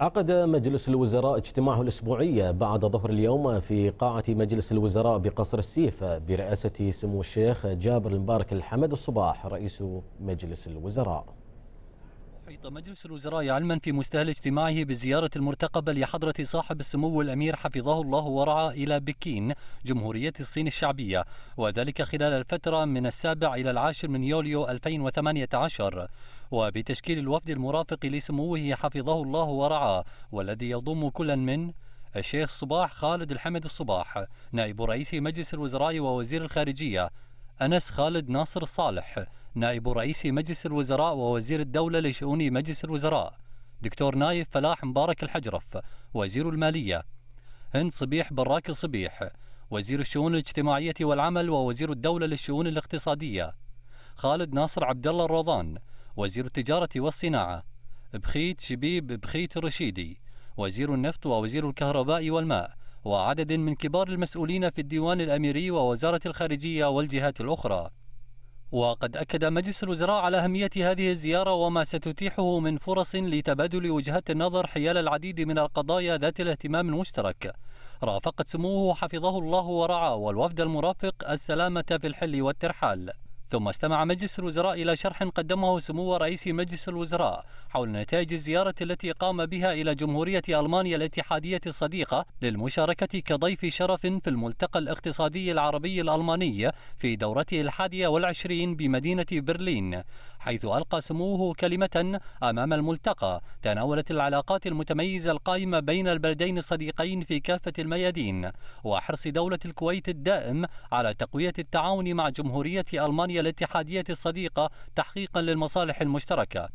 عقد مجلس الوزراء اجتماعه الأسبوعي بعد ظهر اليوم في قاعة مجلس الوزراء بقصر السيف برئاسة سمو الشيخ جابر المبارك الحمد الصباح رئيس مجلس الوزراء أحيط مجلس الوزراء علما في مستهل اجتماعه بالزيارة المرتقبة لحضرة صاحب السمو الأمير حفظه الله ورعاه إلى بكين جمهورية الصين الشعبية وذلك خلال الفترة من السابع إلى العاشر من يوليو 2018 وبتشكيل الوفد المرافق لسموه حفظه الله ورعاه والذي يضم كلا من الشيخ صباح خالد الحمد الصباح نائب رئيس مجلس الوزراء ووزير الخارجية أنس خالد ناصر صالح نائب رئيس مجلس الوزراء ووزير الدولة لشؤون مجلس الوزراء دكتور نايف فلاح مبارك الحجرف وزير المالية هند صبيح براك صبيح وزير الشؤون الاجتماعية والعمل ووزير الدولة للشؤون الاقتصادية خالد ناصر عبد الله الروضان وزير التجارة والصناعة بخيت شبيب بخيت الرشيدي وزير النفط ووزير الكهرباء والماء وعدد من كبار المسؤولين في الديوان الأميري ووزارة الخارجية والجهات الأخرى وقد أكد مجلس الوزراء على أهمية هذه الزيارة وما ستتيحه من فرص لتبادل وجهات النظر حيال العديد من القضايا ذات الاهتمام المشترك رافقت سموه حفظه الله ورعاه والوفد المرافق السلامة في الحل والترحال ثم استمع مجلس الوزراء إلى شرح قدمه سمو رئيس مجلس الوزراء حول نتائج الزيارة التي قام بها إلى جمهورية ألمانيا الاتحادية الصديقة للمشاركة كضيف شرف في الملتقى الاقتصادي العربي الألماني في دورته الحادية والعشرين بمدينة برلين حيث ألقى سموه كلمة أمام الملتقى تناولت العلاقات المتميزة القائمة بين البلدين الصديقين في كافة الميادين وحرص دولة الكويت الدائم على تقوية التعاون مع جمهورية ألمانيا الاتحادية الصديقة تحقيقا للمصالح المشتركة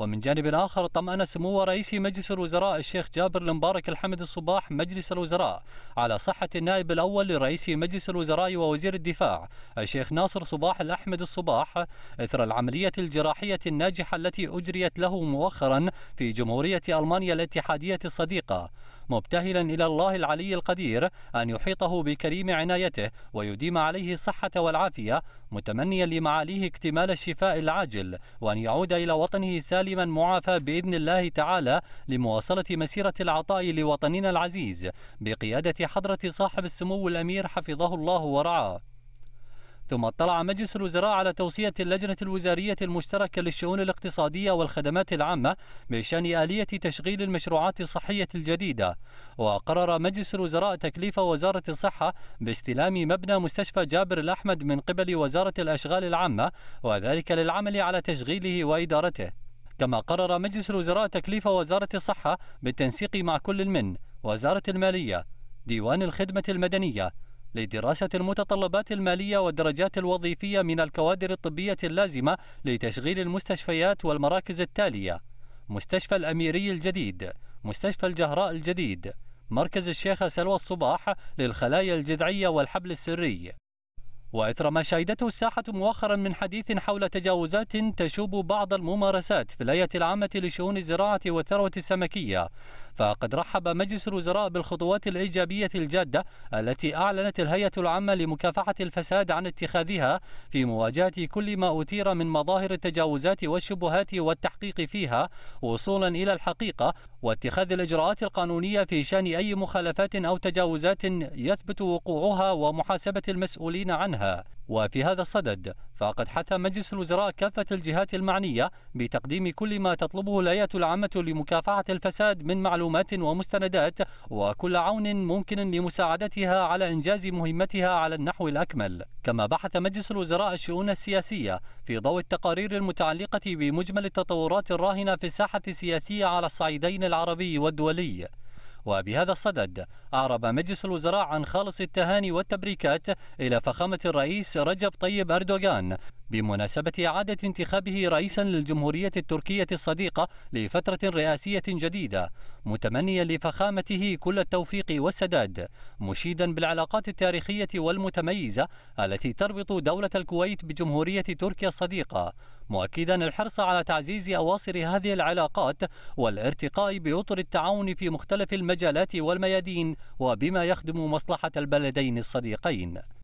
ومن جانب آخر طمأن سمو رئيس مجلس الوزراء الشيخ جابر المبارك الحمد الصباح مجلس الوزراء على صحة النائب الأول لرئيس مجلس الوزراء ووزير الدفاع الشيخ ناصر صباح الأحمد الصباح إثر العملية الجراحية الناجحة التي أجريت له مؤخرا في جمهورية ألمانيا الاتحادية الصديقة مبتهلا إلى الله العلي القدير أن يحيطه بكريم عنايته ويديم عليه الصحة والعافية متمنيا لمعاليه اكتمال الشفاء العاجل وأن يعود إلى وطنه سالما معافى بإذن الله تعالى لمواصلة مسيرة العطاء لوطننا العزيز بقيادة حضرة صاحب السمو الأمير حفظه الله ورعاه ثم اطلع مجلس الوزراء على توصية اللجنة الوزارية المشتركة للشؤون الاقتصادية والخدمات العامة بشأن آلية تشغيل المشروعات الصحية الجديدة وقرر مجلس الوزراء تكليف وزارة الصحة باستلام مبنى مستشفى جابر الأحمد من قبل وزارة الأشغال العامة وذلك للعمل على تشغيله وإدارته كما قرر مجلس الوزراء تكليف وزارة الصحة بالتنسيق مع كل من وزارة المالية ديوان الخدمة المدنية لدراسة المتطلبات المالية والدرجات الوظيفية من الكوادر الطبية اللازمة لتشغيل المستشفيات والمراكز التالية: مستشفى الأميري الجديد، مستشفى الجهراء الجديد، مركز الشيخة سلوى الصباح للخلايا الجذعية والحبل السري، وإثر ما شهدته الساحة مؤخرا من حديث حول تجاوزات تشوب بعض الممارسات في الآية العامة لشؤون الزراعة والثروة السمكية فقد رحب مجلس الوزراء بالخطوات الإيجابية الجادة التي أعلنت الهيئة العامة لمكافحة الفساد عن اتخاذها في مواجهة كل ما أثير من مظاهر التجاوزات والشبهات والتحقيق فيها وصولا إلى الحقيقة واتخاذ الإجراءات القانونية في شأن أي مخالفات أو تجاوزات يثبت وقوعها ومحاسبة المسؤولين عنها عنها وفي هذا الصدد فقد حث مجلس الوزراء كافة الجهات المعنية بتقديم كل ما تطلبه الآية العامة لمكافحة الفساد من معلومات ومستندات وكل عون ممكن لمساعدتها على إنجاز مهمتها على النحو الأكمل كما بحث مجلس الوزراء الشؤون السياسية في ضوء التقارير المتعلقة بمجمل التطورات الراهنة في الساحة السياسية على الصعيدين العربي والدولي وبهذا الصدد أعرب مجلس الوزراء عن خالص التهاني والتبريكات إلى فخامة الرئيس رجب طيب أردوغان بمناسبة إعادة انتخابه رئيسا للجمهورية التركية الصديقة لفترة رئاسية جديدة متمنيا لفخامته كل التوفيق والسداد مشيدا بالعلاقات التاريخية والمتميزة التي تربط دولة الكويت بجمهورية تركيا الصديقة مؤكدا الحرص على تعزيز أواصر هذه العلاقات والارتقاء بأطر التعاون في مختلف المجالات والميادين وبما يخدم مصلحة البلدين الصديقين